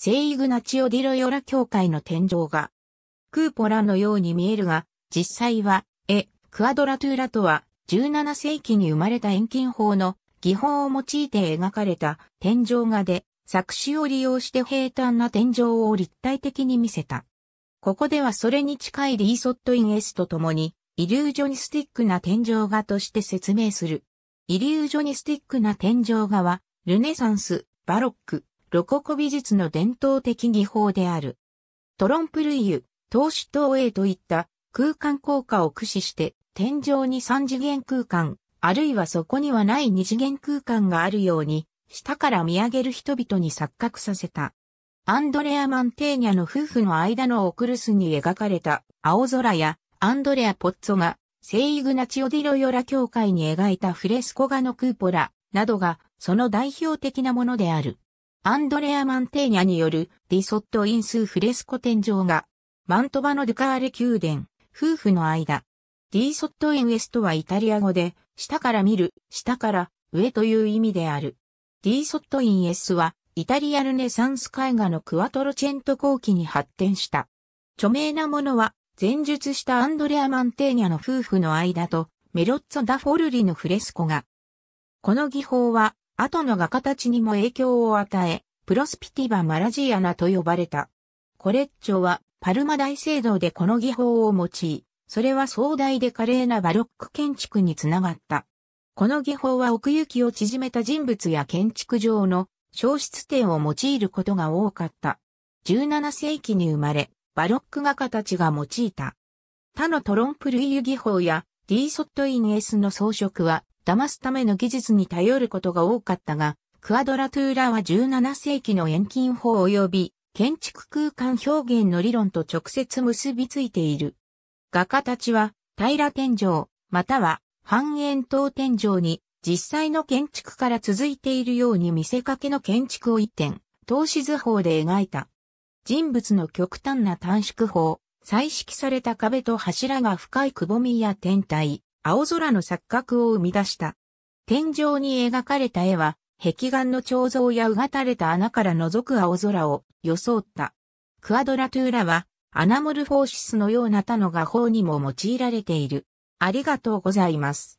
聖イグナチオ・ディロヨラ教会の天井が、クーポラのように見えるが、実際は、エ・クアドラトゥーラとは、17世紀に生まれた遠近法の技法を用いて描かれた天井画で、作詞を利用して平坦な天井を立体的に見せた。ここではそれに近いリーソット・イン・エスと共に、イリュージョニスティックな天井画として説明する。イリュージョニスティックな天井画は、ルネサンス、バロック、ロココ美術の伝統的技法である。トロンプルイユ、投手投影といった空間効果を駆使して天井に三次元空間、あるいはそこにはない二次元空間があるように、下から見上げる人々に錯覚させた。アンドレア・マンテーニャの夫婦の間のオクルスに描かれた青空やアンドレア・ポッツォが聖イグナチオ・ディロヨラ教会に描いたフレスコ画のクーポラなどがその代表的なものである。アンドレア・マンテーニャによるディソット・インス・フレスコ天井画。マントバのドゥカーレ宮殿、夫婦の間。ディソット・イン・ウエストはイタリア語で、下から見る、下から上という意味である。ディソット・イン・エスは、イタリアルネサンス絵画のクワトロチェント後期に発展した。著名なものは、前述したアンドレア・マンテーニャの夫婦の間と、メロッツォ・ダ・フォルリのフレスコが。この技法は、後の画家たちにも影響を与え、プロスピティバ・マラジアナと呼ばれた。コレッチョはパルマ大聖堂でこの技法を用い、それは壮大で華麗なバロック建築につながった。この技法は奥行きを縮めた人物や建築上の消失点を用いることが多かった。17世紀に生まれ、バロック画家たちが用いた。他のトロンプルイユ技法やディーソットインエスの装飾は騙すための技術に頼ることが多かったが、クアドラトゥーラは17世紀の遠近法及び建築空間表現の理論と直接結びついている。画家たちは平ら天井、または半円筒天井に実際の建築から続いているように見せかけの建築を一点、投資図法で描いた。人物の極端な短縮法、彩色された壁と柱が深いくぼみや天体、青空の錯覚を生み出した。天井に描かれた絵は、壁眼の彫像やうがたれた穴から覗く青空を装った。クアドラトゥーラは、アナモルフォーシスのような他の画法にも用いられている。ありがとうございます。